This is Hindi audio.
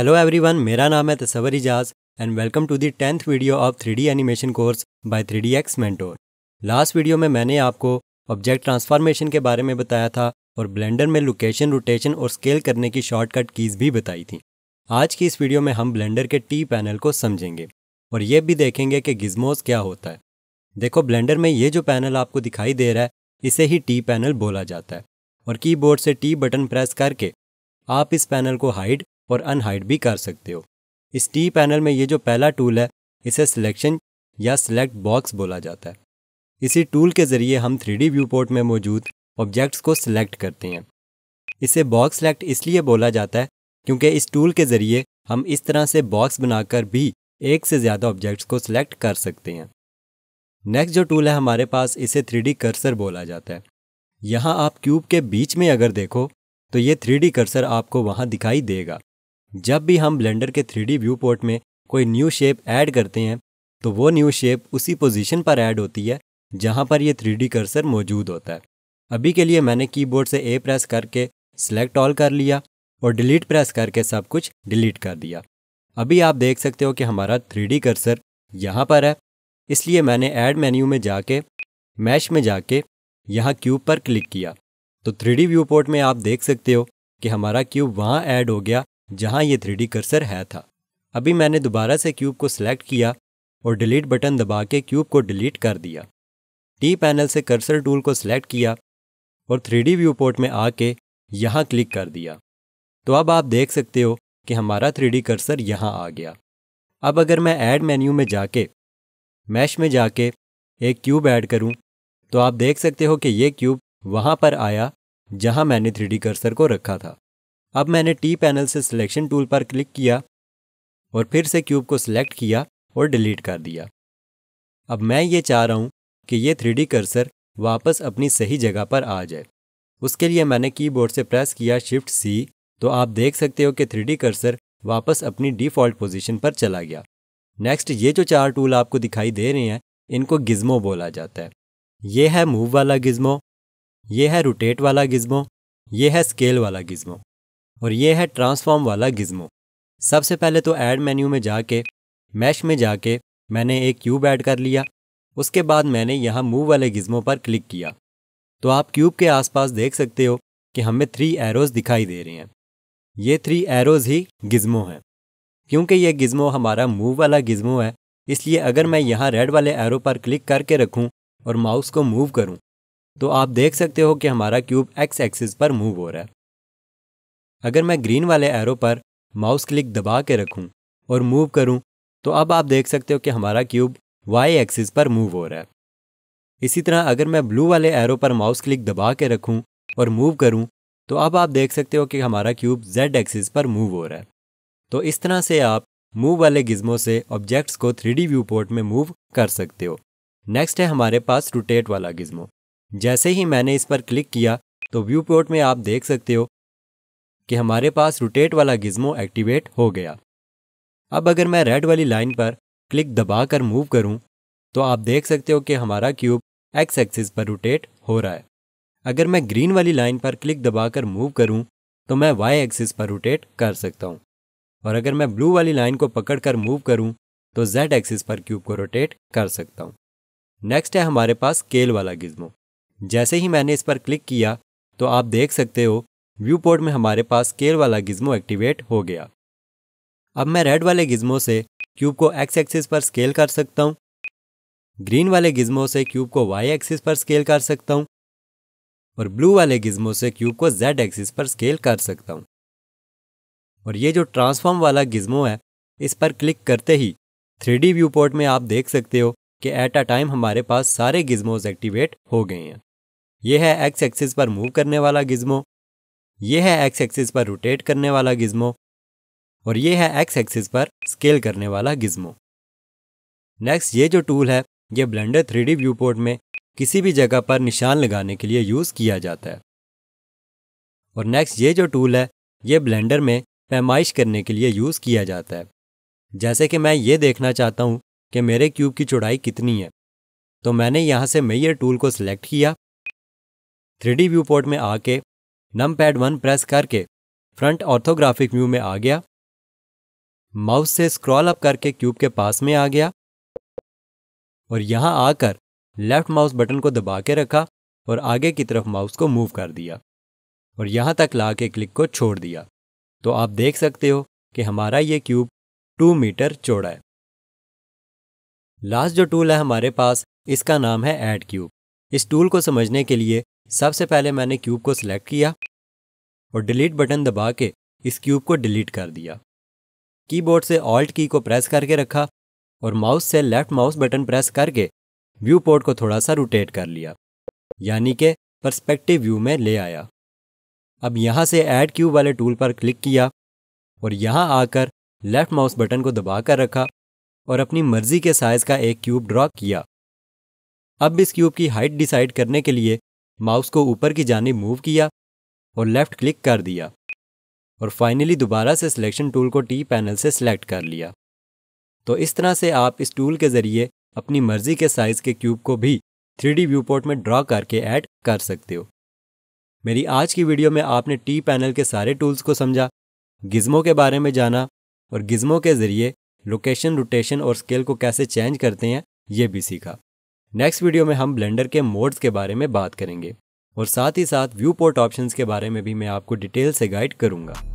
हेलो एवरीवन मेरा नाम है Tasawar Ijaz and welcome to the tenth video of three animation course by three D X mentor last video में मैंने आपको ऑब्जेक्ट ट्रांसफॉर्मेशन के बारे में बताया था और ब्लेंडर में लोकेशन रोटेशन और स्केल करने की शॉर्टकट कीज़ भी बताई थी आज की इस वीडियो में हम ब्लेंडर के टी पैनल को समझेंगे और ये भी देखेंगे कि गिजमोस क्या होता है देखो ब्लेंडर में ये जो पैनल आपको दिखाई दे रहा है इसे ही टी पैनल बोला जाता है और कीबोर्ड से टी बटन प्रेस करके आप इस पैनल को हाइड और अनहाइड भी कर सकते हो इस टी पैनल में ये जो पहला टूल है इसे सिलेक्शन या सिलेक्ट बॉक्स बोला जाता है इसी टूल के ज़रिए हम थ्री व्यू पोर्ट में मौजूद ऑब्जेक्ट्स को सिलेक्ट करते हैं इसे बॉक्स सेलेक्ट इसलिए बोला जाता है क्योंकि इस टूल के ज़रिए हम इस तरह से बॉक्स बनाकर भी एक से ज़्यादा ऑब्जेक्ट्स को सिलेक्ट कर सकते हैं नेक्स्ट जो टूल है हमारे पास इसे थ्री कर्सर बोला जाता है यहाँ आप क्यूब के बीच में अगर देखो तो ये थ्री कर्सर आपको वहाँ दिखाई देगा जब भी हम ब्लेंडर के थ्री व्यू पोर्ट में कोई न्यू शेप ऐड करते हैं तो वो न्यू शेप उसी पोजीशन पर ऐड होती है जहाँ पर ये थ्री डी कर्सर मौजूद होता है अभी के लिए मैंने कीबोर्ड से ए प्रेस करके सेलेक्ट ऑल कर लिया और डिलीट प्रेस करके सब कुछ डिलीट कर दिया अभी आप देख सकते हो कि हमारा थ्री डी कर्सर यहाँ पर है इसलिए मैंने ऐड मेन्यू में जाके मैश में जाके यहाँ क्यूब पर क्लिक किया तो थ्री व्यू पोर्ट में आप देख सकते हो कि हमारा क्यूब वहाँ ऐड हो गया जहां ये थ्री कर्सर है था अभी मैंने दोबारा से क्यूब को सिलेक्ट किया और डिलीट बटन दबा के क्यूब को डिलीट कर दिया टी पैनल से कर्सर टूल को सिलेक्ट किया और थ्री व्यू पोर्ट में आके यहाँ क्लिक कर दिया तो अब आप देख सकते हो कि हमारा थ्री कर्सर यहाँ आ गया अब अगर मैं ऐड मेन्यू में जाके मैश में जाके एक क्यूब ऐड करूँ तो आप देख सकते हो कि ये क्यूब वहाँ पर आया जहाँ मैंने थ्री कर्सर को रखा था अब मैंने टी पैनल से सिलेक्शन टूल पर क्लिक किया और फिर से क्यूब को सिलेक्ट किया और डिलीट कर दिया अब मैं ये चाह रहा हूँ कि ये थ्री कर्सर वापस अपनी सही जगह पर आ जाए उसके लिए मैंने कीबोर्ड से प्रेस किया शिफ्ट सी तो आप देख सकते हो कि थ्री कर्सर वापस अपनी डिफ़ॉल्ट पोजीशन पर चला गया नेक्स्ट ये जो चार टूल आपको दिखाई दे रहे हैं इनको गिज्मो बोला जाता है ये है मूव वाला गिज्मो ये है रोटेट वाला गिज्मो ये है स्केल वाला गिज्मो और ये है ट्रांसफॉर्म वाला गिज्मो सबसे पहले तो ऐड मेन्यू में जाके मैश में जाके मैंने एक क्यूब ऐड कर लिया उसके बाद मैंने यहाँ मूव वाले गिज्मो पर क्लिक किया तो आप क्यूब के आसपास देख सकते हो कि हमें थ्री एरोज़ दिखाई दे रहे हैं ये थ्री एरोज़ ही गिज्मो हैं क्योंकि ये गिज्मो हमारा मूव वाला गिज्मो है इसलिए अगर मैं यहाँ रेड वाले एरो पर क्लिक करके रखूँ और माउस को मूव करूँ तो आप देख सकते हो कि हमारा क्यूब एक्स एक्सिस पर मूव हो रहा है अगर मैं ग्रीन वाले एरो पर माउस क्लिक दबा के रखूं और मूव करूं तो अब आप देख सकते हो कि हमारा क्यूब वाई एक्सिस पर मूव हो रहा है इसी तरह अगर मैं ब्लू वाले एरो पर माउस क्लिक दबा के रखूं और मूव करूं तो अब आप देख सकते हो कि हमारा क्यूब जेड एक्सिस पर मूव हो रहा है तो इस तरह से आप मूव वाले गिज्मों से ऑब्जेक्ट्स को थ्री व्यू पोर्ट में मूव कर सकते हो नेक्स्ट है हमारे पास रोटेट वाला गिज्मो जैसे ही मैंने इस पर क्लिक किया तो व्यू पोर्ट में आप देख सकते हो कि हमारे पास रोटेट वाला गिज्मो एक्टिवेट हो गया अब अगर मैं रेड वाली लाइन पर क्लिक दबा कर मूव करूँ तो आप देख सकते हो कि हमारा क्यूब एक्स एक्सिस पर रोटेट हो रहा है अगर मैं ग्रीन वाली लाइन पर क्लिक दबाकर मूव करूं तो मैं वाई एक्सिस पर रोटेट कर सकता हूं और अगर मैं ब्लू वाली लाइन को पकड़कर मूव करूं तो जेड एक्सिस पर क्यूब को रोटेट कर सकता हूं नेक्स्ट है हमारे पास स्केल वाला गिज्मो जैसे ही मैंने इस पर क्लिक किया तो आप देख सकते हो व्यू पोर्ट में हमारे पास स्केल वाला गिज्मो एक्टिवेट हो गया अब मैं रेड वाले गिज्मो से क्यूब को एक्स एक्सिस पर स्केल कर सकता हूँ ग्रीन वाले गिज्मो से क्यूब को वाई एक्सिस पर स्केल कर सकता हूँ और ब्लू वाले गिज्मो से क्यूब को जेड एक्सिस पर स्केल कर सकता हूँ और ये जो ट्रांसफॉर्म वाला गिज्मो है इस पर क्लिक करते ही थ्री व्यू पोर्ट में आप देख सकते हो कि एट अ टाइम हमारे पास सारे गिज्मोज एक्टिवेट हो गए हैं यह है एक्स एक्सिस पर मूव करने वाला गिज्मो ये है एक्स एक्सिस पर रोटेट करने वाला गिज्मो और ये है एक्स एक्सिस पर स्केल करने वाला गिज्मो नेक्स्ट ये जो टूल है ये ब्लेंडर थ्री डी व्यूपोर्ट में किसी भी जगह पर निशान लगाने के लिए यूज़ किया जाता है और नेक्स्ट ये जो टूल है ये ब्लेंडर में पैमाइश करने के लिए यूज़ किया जाता है जैसे कि मैं ये देखना चाहता हूँ कि मेरे क्यूब की चौड़ाई कितनी है तो मैंने यहाँ से मेयर टूल को सिलेक्ट किया थ्री डी व्यू पोर्ट में आके नम पैड वन प्रेस करके फ्रंट ऑर्थोग्राफिक व्यू में आ गया माउस से स्क्रॉल अप करके क्यूब के पास में आ गया और यहां आकर लेफ्ट माउस बटन को दबा के रखा और आगे की तरफ माउस को मूव कर दिया और यहां तक ला के क्लिक को छोड़ दिया तो आप देख सकते हो कि हमारा ये क्यूब टू मीटर चौड़ा है लास्ट जो टूल है हमारे पास इसका नाम है एड क्यूब इस टूल को समझने के लिए सबसे पहले मैंने क्यूब को सिलेक्ट किया और डिलीट बटन दबा के इस क्यूब को डिलीट कर दिया कीबोर्ड से ऑल्ट की को प्रेस करके रखा और माउस से लेफ्ट माउस बटन प्रेस करके व्यू पोर्ट को थोड़ा सा रोटेट कर लिया यानी कि पर्सपेक्टिव व्यू में ले आया अब यहाँ से ऐड क्यूब वाले टूल पर क्लिक किया और यहाँ आकर लेफ्ट माउस बटन को दबा कर रखा और अपनी मर्जी के साइज का एक क्यूब ड्रॉ किया अब इस क्यूब की हाइट डिसाइड करने के लिए माउस को ऊपर की जानी मूव किया और लेफ़्ट क्लिक कर दिया और फाइनली दोबारा से सिलेक्शन टूल को टी पैनल से सिलेक्ट कर लिया तो इस तरह से आप इस टूल के ज़रिए अपनी मर्ज़ी के साइज़ के क्यूब को भी थ्री डी व्यू पोर्ट में ड्रा करके ऐड कर सकते हो मेरी आज की वीडियो में आपने टी पैनल के सारे टूल्स को समझा गिज़मो के बारे में जाना और गिज़मो के ज़रिए लोकेशन रोटेशन और स्केल को कैसे चेंज करते हैं ये भी सीखा नेक्स्ट वीडियो में हम ब्लेंडर के मोड्स के बारे में बात करेंगे और साथ ही साथ व्यू पोर्ट ऑप्शन के बारे में भी मैं आपको डिटेल से गाइड करूंगा